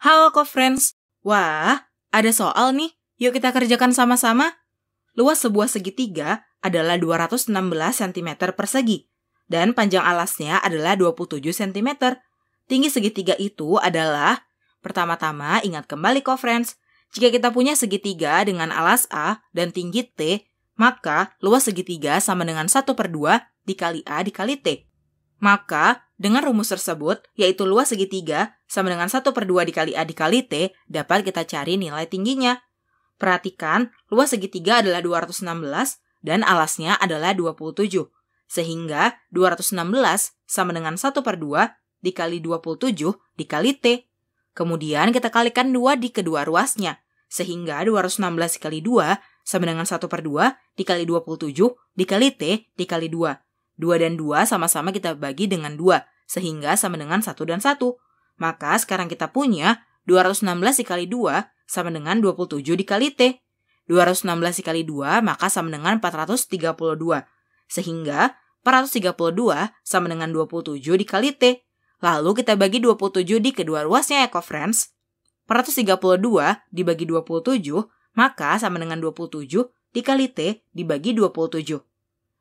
Halo kok friends. Wah, ada soal nih. Yuk kita kerjakan sama-sama. Luas sebuah segitiga adalah 216 cm persegi dan panjang alasnya adalah 27 cm. Tinggi segitiga itu adalah pertama-tama ingat kembali kok friends. Jika kita punya segitiga dengan alas A dan tinggi T, maka luas segitiga sama dengan 1 per 2 dikali A dikali T. Maka dengan rumus tersebut, yaitu luas segitiga sama dengan 1 per 2 dikali A dikali T, dapat kita cari nilai tingginya. Perhatikan, luas segitiga adalah 216 dan alasnya adalah 27. Sehingga 216 sama dengan 1 per 2 dikali 27 dikali T. Kemudian kita kalikan 2 di kedua ruasnya. Sehingga 216 dikali 2 sama dengan 1 per 2 dikali 27 dikali T dikali 2. 2 dan 2 sama-sama kita bagi dengan 2 sehingga sama dengan 1 dan 1. Maka sekarang kita punya 216 dikali 2 sama dengan 27 dikali T. 216 dikali 2 maka sama dengan 432. Sehingga 432 sama dengan 27 dikali T. Lalu kita bagi 27 di kedua ruasnya ya, friends. 432 dibagi 27 maka sama dengan 27 dikali T dibagi 27.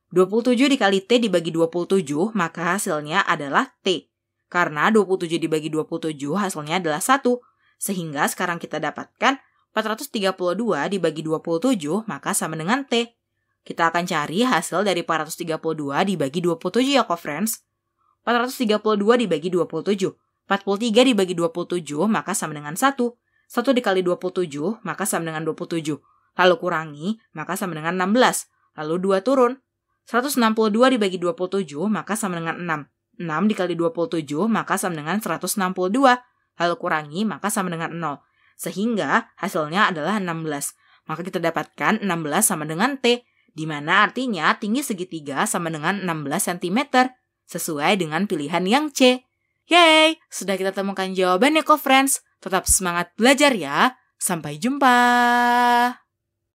27 dikali T dibagi 27, maka hasilnya adalah T. Karena 27 dibagi 27 hasilnya adalah 1. Sehingga sekarang kita dapatkan 432 dibagi 27 maka sama dengan T. Kita akan cari hasil dari 432 dibagi 27 ya, co-friends. 432 dibagi 27. 43 dibagi 27 maka sama dengan 1. 1 dikali 27 maka sama dengan 27. Lalu kurangi maka sama dengan 16. Lalu 2 turun 162 dibagi 27 maka sama dengan 6. 6 dikali 27 maka sama dengan 162. Lalu kurangi maka sama dengan 0. Sehingga hasilnya adalah 16. Maka kita dapatkan 16 sama dengan T. Di mana artinya tinggi segitiga sama dengan 16 cm. Sesuai dengan pilihan yang C. Yeay, sudah kita temukan jawabannya kok friends. Tetap semangat belajar ya. Sampai jumpa.